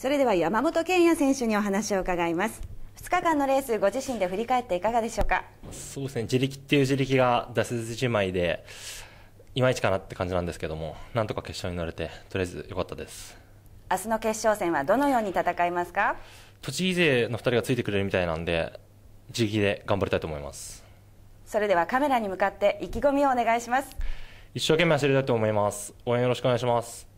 それでは山本健也選手にお話を伺います2日間のレースご自身で振り返っていかがでしょうかそうですね自力っていう自力が出せずじまいでいまいちかなって感じなんですけどもなんとか決勝に乗れてとりあえず良かったです明日の決勝戦はどのように戦いますか栃木勢の2人がついてくれるみたいなんで自力で頑張りたいと思いますそれではカメラに向かって意気込みをお願いします一生懸命走りたいと思います応援よろしくお願いします